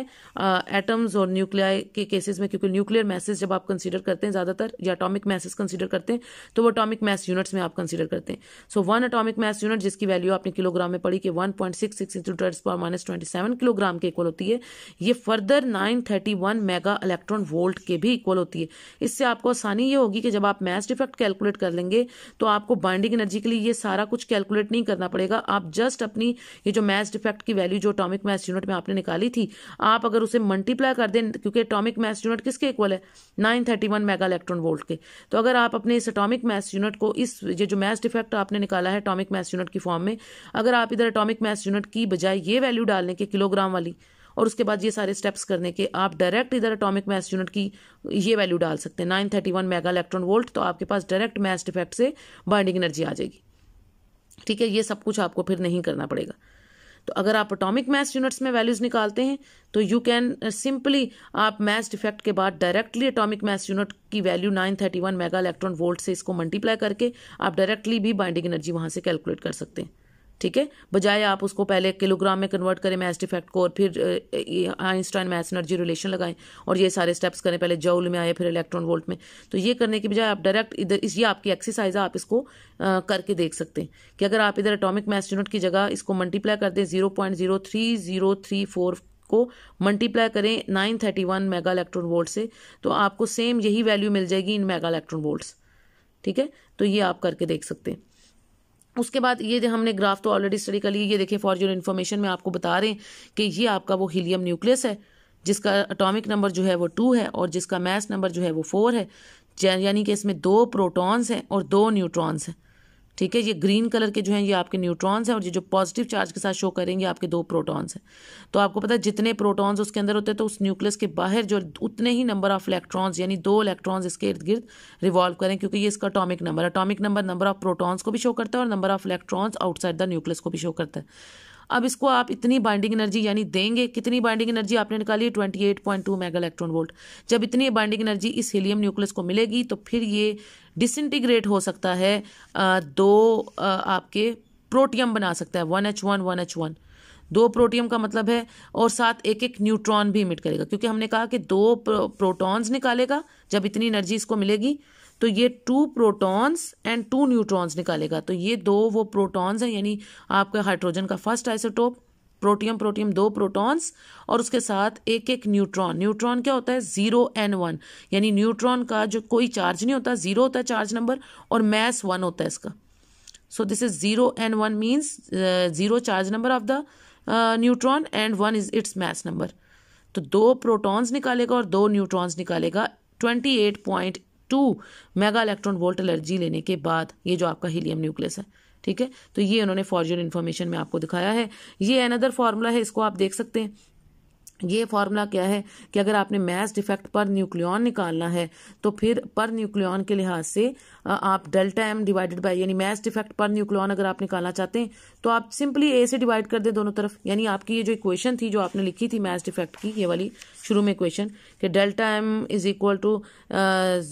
एटम्स और न्यूक्लियाई के केसेस में क्योंकि न्यूक्लियर मैसेज जब आप कंसीडर करते हैं ज़्यादातर या अटोमिक मैसेज कंसीडर करते हैं तो वो अटोमिक मैथ यूनिट्स में आप कंसीडर करते हैं so one atomic mass unit जिसकी वैल्यू आपने किलोग्राम में पड़ी कि one point six six into tens पर माइनस ट्वेंटी सेवन किलोग्राम के इक्वल होती है ये further nine thirty one mega electron volt के भी इक्वल होती है इससे आपको आसानी ये होगी कि जब आप मैथ डिफेक्ट कैलकुलेट कर लेंगे करेंगे तो आपको बाइंडिंग एनर्जी के लिए ये सारा कुछ कैलकुलेट नहीं करना पड़ेगा आप जस्ट अपनी ये जो मैच डिफेक्ट की वैल्यू जो अटोमिक मैच यूनिट में आपने निकाली थी आप अगर उसे मल्टीप्लाई कर दें क्योंकि अटोमिक मैच यूनिट किसके इक्वल है nine thirty one mega electron volt के तो अगर आप अपने इस अटोमिक मैच यूनिट को इस ये जो मैच डिफेक्ट आपने निकाला है अटोमिक मैच यूनिट की फॉर्म में अगर आप इधर अटोमिक मैच यूनिट की बजाय ये वैल्यू डालने के किलोग्राम वाली और उसके बाद ये सारे स्टेप्स करने के आप डायरेक्ट इधर अटोमिक मैस यूनिट की ये वैल्यू डाल सकते हैं nine thirty one mega electron volt तो आपके पास डायरेक्ट मैस डिफेक्ट से बाइंडिंग एनर्जी आ जाएगी ठीक है ये सब कुछ आपको फिर नहीं करना पड़ेगा तो अगर आप अटोमिक मैस यूनिट्स में वैल्यूज निकालते हैं तो यू कैन सिंपली आप मैस डिफेक्ट के बाद डायरेक्टली अटोमिक मैस यूनिट की वैल्यू 931 मेगा इलेक्ट्रॉन वोल्ट से इसको मल्टीप्लाई करके आप डायरेक्टली भी बाइंडिंग एनर्जी वहां से कैलकुलेट कर सकते हैं ठीक है बजाय आप उसको पहले किलोग्राम में कन्वर्ट करें मैच डिफेक्ट को और फिर आइंस्टाइन मैस एनर्जी रिलेशन लगाएं और ये सारे स्टेप्स करें पहले जौल में आए फिर इलेक्ट्रॉन वोल्ट में तो ये करने के बजाय आप डायरेक्ट इधर इस ये आपकी एक्सरसाइज है आप इसको आ, करके देख सकते हैं कि अगर आप इधर अटोमिक मैस यूनिट की जगह इसको मल्टीप्लाई कर दें zero point zero three zero three four को मल्टीप्लाई करें nine thirty one mega electron volt से तो आपको सेम यही वैल्यू मिल जाएगी इन मेगा इलेक्ट्रॉन वोल्ट ठीक है तो ये आप करके देख सकते हैं उसके बाद ये हमने ग्राफ तो ऑलरेडी स्टडी कर ली ये देखिए फॉर योर इन्फॉर्मेशन में आपको बता रहे हैं कि ये आपका वो हीलियम न्यूक्लियस है जिसका अटोमिक नंबर जो है वो टू है और जिसका मैस नंबर जो है वो फोर है यानी कि इसमें दो प्रोटॉन्स हैं और दो न्यूट्रॉन्स हैं ठीक है ये ग्रीन कलर के जो हैं ये आपके न्यूट्रॉन्स हैं और ये जो पॉजिटिव चार्ज के साथ शो करेंगे आपके दो प्रोटॉन्स हैं तो आपको पता है जितने प्रोटॉन्स उसके अंदर होते हैं तो उस न्यूक्लियस के बाहर जो उतने ही नंबर ऑफ इलेक्ट्रॉन्स यानी दो इलेक्ट्रॉन्स इसके इर्द गिर्द रिवॉल्व करें क्योंकि ये इसका atomic number atomic number number of protons को भी शो करता है और number of electrons outside the nucleus को भी शो करता है अब इसको आप इतनी बाइंडिंग एनर्जी यानी देंगे कितनी बाइंडिंग एनर्जी आपने निकाली है twenty eight point two mega electron volt जब इतनी बाइंडिंग एनर्जी इस हीलियम न्यूक्लियस को मिलेगी तो फिर ये डिसइंटीग्रेट हो सकता है दो आपके प्रोटियम बना सकता है one H one one H one दो प्रोटियम का मतलब है और साथ एक एक न्यूट्रॉन भी इमिट करेगा क्योंकि हमने कहा कि दो प्रोटॉन्स निकालेगा जब इतनी एनर्जी इसको मिलेगी तो ये two protons and two neutrons निकालेगा तो ये दो वो प्रोटॉन्स हैं यानी आपका हाइड्रोजन का फर्स्ट आइसोटोप प्रोटियम प्रोटियम दो प्रोटॉन्स और उसके साथ एक एक न्यूट्रॉन न्यूट्रॉन क्या होता है जीरो एन वन यानी न्यूट्रॉन का जो कोई चार्ज नहीं होता जीरो होता है चार्ज नंबर और मैस वन होता है इसका so this is zero N one means zero charge number of the uh, neutron and one is its mass number तो दो प्रोटॉन्स निकालेगा और दो न्यूट्रॉन्स निकालेगा twenty eight point two mega electron volt energy लेने के बाद ये जो आपका हीलियम न्यूक्लियस है ठीक है तो ये उन्होंने फॉर्जर इन्फॉर्मेशन में आपको दिखाया है ये अनदर फार्मूला है इसको आप देख सकते हैं ये फार्मूला क्या है कि अगर आपने मैस डिफेक्ट पर न्यूक्लियॉन निकालना है तो फिर पर न्यूक्लियन के लिहाज से आप डेल्टा एम डिवाइडेड बाय यानी मैस डिफेक्ट पर न्यूक्लियॉन अगर आप निकालना चाहते हैं तो आप सिंपली ए से डिवाइड कर दें दोनों तरफ यानी आपकी ये जो इक्वेशन थी जो आपने लिखी थी मैस डिफेक्ट की ये वाली शुरू में क्वेश्चन कि delta M is equal to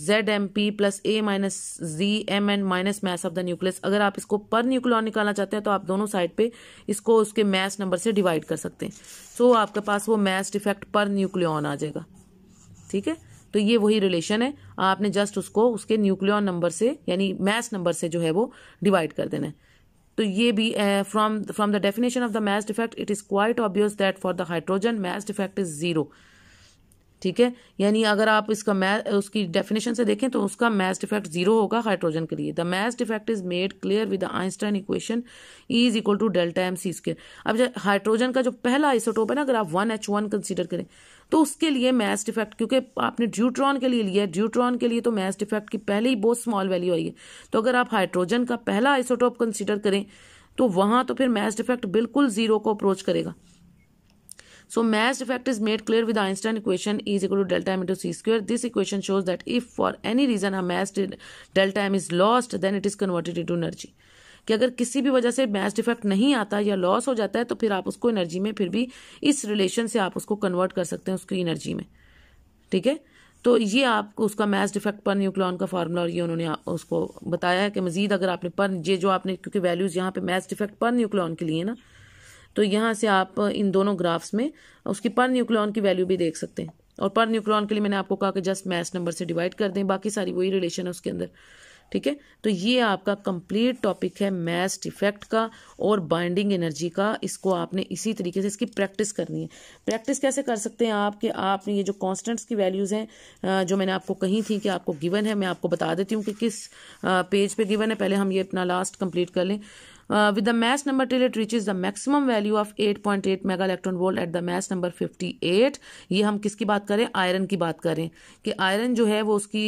Z M P plus A minus Z M N minus mass of the nucleus अगर आप इसको पर न्यूक्लियर निकालना चाहते हैं तो आप दोनों साइड पे इसको उसके मैस नंबर से डिवाइड कर सकते हैं सो so, आपके पास वो मैस डिफेक्ट पर न्यूक्लियन आ जाएगा ठीक है तो ये वही रिलेशन है आपने जस्ट उसको उसके न्यूक्लियन नंबर से यानी मैस नंबर से जो है वो डिवाइड कर देना है तो ये भी from from the definition of the mass defect it is quite obvious that for the hydrogen mass defect is zero ठीक है यानी अगर आप इसका मै उसकी डेफिनेशन से देखें तो उसका मैस डिफेक्ट जीरो होगा हाइड्रोजन के लिए the mass defect is made clear with Einstein equation E is equal to delta M C square अब जब हाइड्रोजन का जो पहला आइसोटोप है ना अगर आप वन एच वन कंसिडर करें तो उसके लिए मैस डिफेक्ट क्योंकि आपने ड्यूट्रॉन के लिए लिया है ड्यूट्रॉन के लिए तो मैस डिफेक्ट की पहले ही बहुत स्मॉल वैल्यू आई है तो अगर आप हाइड्रोजन का पहला आइसोटोप कंसिडर करें तो वहां तो फिर मैस डिफेक्ट बिल्कुल जीरो को अप्रोच करेगा so mass effect is made clear with Einstein equation is equal to delta M into C square this equation shows that if for any reason a mass delta M is lost then it is converted into energy कि अगर किसी भी वजह से match defect नहीं आता या loss हो जाता है तो फिर आप उसको एनर्जी में फिर भी इस रिलेशन से आप उसको कन्वर्ट कर सकते हैं उसकी एनर्जी में ठीक है तो ये आपको उसका मैच डिफेक्ट पर न्यूक्लॉन का फार्मूला और ये उन्होंने उसको बताया है कि मजीद अगर आपने पर ये जो आपने क्योंकि वैल्यूज़ यहाँ पे मैच डिफेक्ट पर न्यूक्लॉन के लिए ना तो यहाँ से आप इन दोनों ग्राफ्स में उसकी पर न्यूक्लियन की वैल्यू भी देख सकते हैं और पर न्यूक्लियन के लिए मैंने आपको कहा कि जस्ट मैथ नंबर से डिवाइड कर दें बाकी सारी वही रिलेशन है उसके अंदर ठीक है तो ये आपका कंप्लीट टॉपिक है मैस डिफेक्ट का और बाइंडिंग एनर्जी का इसको आपने इसी तरीके से इसकी प्रैक्टिस करनी है प्रैक्टिस कैसे कर सकते हैं आप कि आपने ये जो कांस्टेंट्स की वैल्यूज़ हैं जो मैंने आपको कही थी कि आपको गिवन है मैं आपको बता देती हूँ कि किस पेज पे गिवन है पहले हम ये अपना लास्ट कंप्लीट कर लें Uh, mass number mass reach is the maximum value of eight point eight mega electron volt at the mass number 58 ये हम किसकी बात करें आयरन की बात करें कि आयरन जो है वो उसकी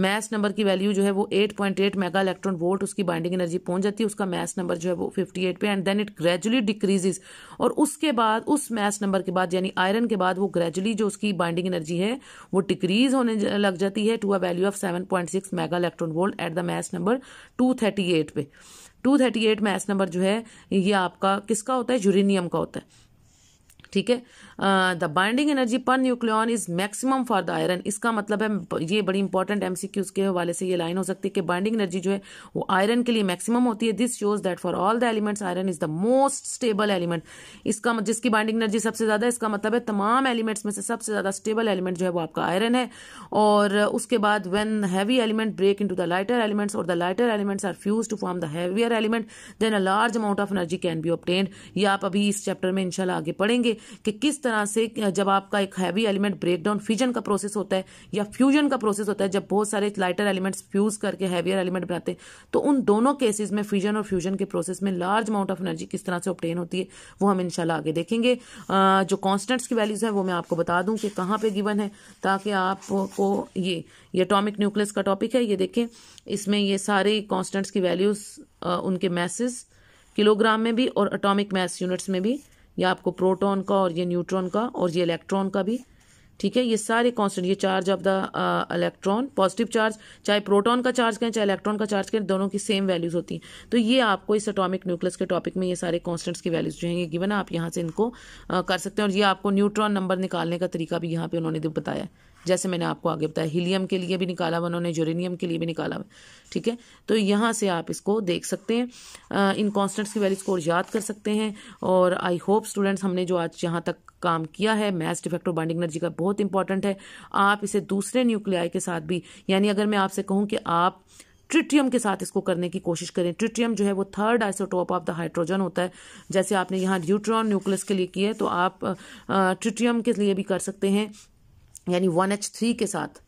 मैस um, नंबर की वैल्यू जो है वो 8.8 मेगा इलेक्ट्रॉन वोल्ट उसकी बाइंडिंग एनर्जी पहुंच जाती है उसका मैस नंबर जो है वो 58 पे and then it gradually decreases और उसके बाद उस मैस नंबर के बाद यानी आयरन के बाद वो ग्रेजुअली जो उसकी बाइंडिंग एनर्जी है वो डिक्रीज होने लग जाती है to a value of seven mega electron volt at the mass number two पे two thirty eight mass number जो है ये आपका किसका होता है यूरेनियम का होता है ठीक है the binding energy per nucleon is maximum for the iron इसका मतलब है ये बड़ी इंपॉर्टेंट एमसीक्यू के हवाले से ये लाइन हो सकती है कि बाइंडिंग एनर्जी जो है वो आयरन के लिए मैक्सिमम होती है this shows that for all the elements iron is the most stable element इसका जिसकी बाइंडिंग एनर्जी सबसे ज्यादा इसका मतलब है तमाम एलिमेंट्स में से सबसे ज्यादा स्टेबल एलिमेंट जो है वो आपका आयरन है और उसके बाद when heavy element break into the lighter elements और the lighter elements are fuse to form the heavier element then a large amount of energy can be obtained ये आप अभी इस चैप्टर में इंशाल्लाह आगे पढ़ेंगे कि किस तरह तरह से जब आपका एक heavy element break down fusion का प्रोसेस होता है या फ्यूजन का प्रोसेस होता है जब बहुत सारे लाइटर एलिमेंट्स फ्यूज करके हैवियर एलिमेंट बनाते हैं तो उन दोनों केसेस में फ्यूजन और फ्यूजन के प्रोसेस में लार्ज अमाउंट ऑफ एनर्जी किस तरह से ऑप्टेन होती है वो हम इनशाला आगे देखेंगे जो कॉन्स्टेंट्स की वैल्यूज है वो मैं आपको बता दूं कि कहाँ पे गिवन है ताकि आपको ये ये अटोमिक न्यूक्लियस का टॉपिक है ये देखें इसमें ये सारे कॉन्स्टेंट्स की वैल्यूज उनके मैसेज किलोग्राम में भी और अटोमिक मैस यूनिट्स में भी ये आपको प्रोटॉन का और ये न्यूट्रॉन का और ये इलेक्ट्रॉन का भी ठीक है ये सारे कॉन्स्टेंट ये charge of the electron positive charge चाहे प्रोटॉन का चार्ज करें चाहे इलेक्ट्रॉन का चार्ज करें दोनों की सेम वैल्यूज होती हैं तो ये आपको इस एटॉमिक न्यूक्लियस के टॉपिक में ये सारे कॉन्स्टेंट्स की वैल्यूज जो हैं ये गिवन आप यहाँ से इनको आ, uh, कर सकते हैं और ये आपको न्यूट्रॉन नंबर निकालने का तरीका भी यहाँ पे उन्होंने बताया जैसे मैंने आपको आगे बताया हीलियम के लिए भी निकाला हुआ उन्होंने यूरेनियम के लिए भी निकाला हुआ ठीक है तो यहाँ से आप इसको देख सकते हैं इन कॉन्स्टेंट्स की वैल्यू स्कोर याद कर सकते हैं और आई होप स्टूडेंट्स हमने जो आज यहाँ तक काम किया है मैथ डिफेक्ट और बाइंडिंग एनर्जी का बहुत इंपॉर्टेंट है आप इसे दूसरे न्यूक्लियाई के साथ भी यानी अगर मैं आपसे कहूँ कि आप ट्रिटियम के साथ इसको करने की कोशिश करें ट्रिटियम जो है वो third isotope of the hydrogen होता है जैसे आपने यहाँ न्यूट्रॉन न्यूक्लियस के लिए किया है तो आप ट्रिटियम के लिए भी कर सकते हैं यानी वन एच थ्री के साथ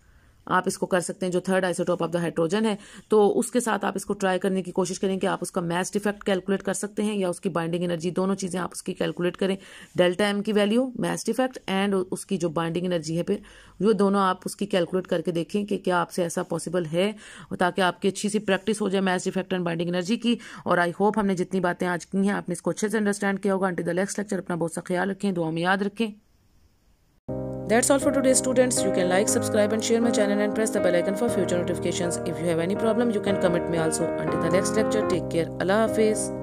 आप इसको कर सकते हैं जो third isotope of the hydrogen है तो उसके साथ आप इसको ट्राई करने की कोशिश करें कि आप उसका मैस डिफेक्ट कैलकुलेट कर सकते हैं या उसकी बाइंडिंग एनर्जी दोनों चीज़ें आप उसकी कैलकुलेट करें डेल्टा एम की वैल्यू मैस डिफेक्ट एंड उसकी जो बाइंडिंग एनर्जी है फिर वो दोनों आप उसकी कैलकुलेट करके देखें कि क्या आपसे ऐसा पॉसिबल है ताकि आपकी अच्छी सी प्रैक्टिस हो जाए mass defect and binding energy की और आई होप हमने जितनी बातें आज की हैं आपने इसको अच्छे से अंडरस्टैंड किया होगा अंटिल द नेक्स्ट लेक्चर अपना बहुत सा ख्याल रखें दुआ में याद रखें That's all for today students. You can like, subscribe and share my channel and press the bell icon for future notifications. If you have any problem you can comment me also. Until the next lecture take care. Allah Hafiz.